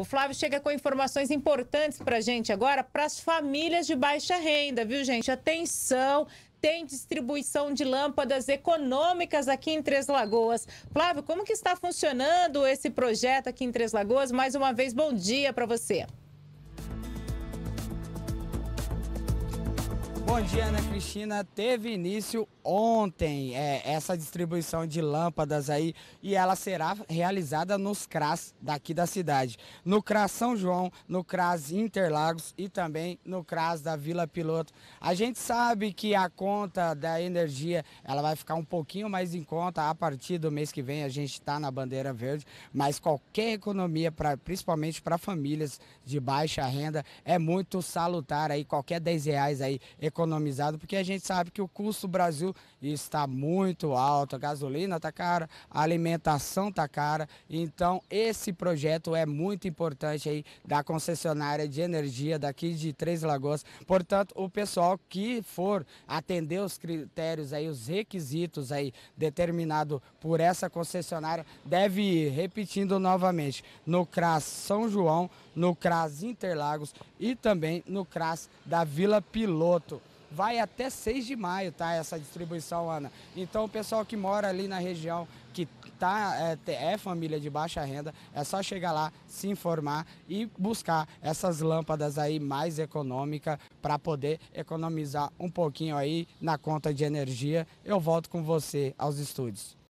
O Flávio chega com informações importantes para a gente agora, para as famílias de baixa renda, viu, gente? Atenção, tem distribuição de lâmpadas econômicas aqui em Três Lagoas. Flávio, como que está funcionando esse projeto aqui em Três Lagoas? Mais uma vez, bom dia para você. Bom dia, Ana Cristina. Teve início ontem é, essa distribuição de lâmpadas aí e ela será realizada nos CRAS daqui da cidade. No CRAS São João, no CRAS Interlagos e também no CRAS da Vila Piloto. A gente sabe que a conta da energia ela vai ficar um pouquinho mais em conta a partir do mês que vem. A gente está na bandeira verde, mas qualquer economia, pra, principalmente para famílias de baixa renda, é muito salutar aí. Qualquer 10 reais aí, economia economizado, porque a gente sabe que o custo do Brasil está muito alto, a gasolina está cara, a alimentação está cara. Então, esse projeto é muito importante aí da concessionária de energia daqui de Três Lagoas. Portanto, o pessoal que for atender os critérios aí, os requisitos aí determinado por essa concessionária, deve ir, repetindo novamente, no CRAS São João, no CRAS Interlagos e também no CRAS da Vila Piloto vai até 6 de maio, tá? Essa distribuição, Ana. Então, o pessoal que mora ali na região, que tá, é, é família de baixa renda, é só chegar lá, se informar e buscar essas lâmpadas aí mais econômicas para poder economizar um pouquinho aí na conta de energia. Eu volto com você aos estúdios.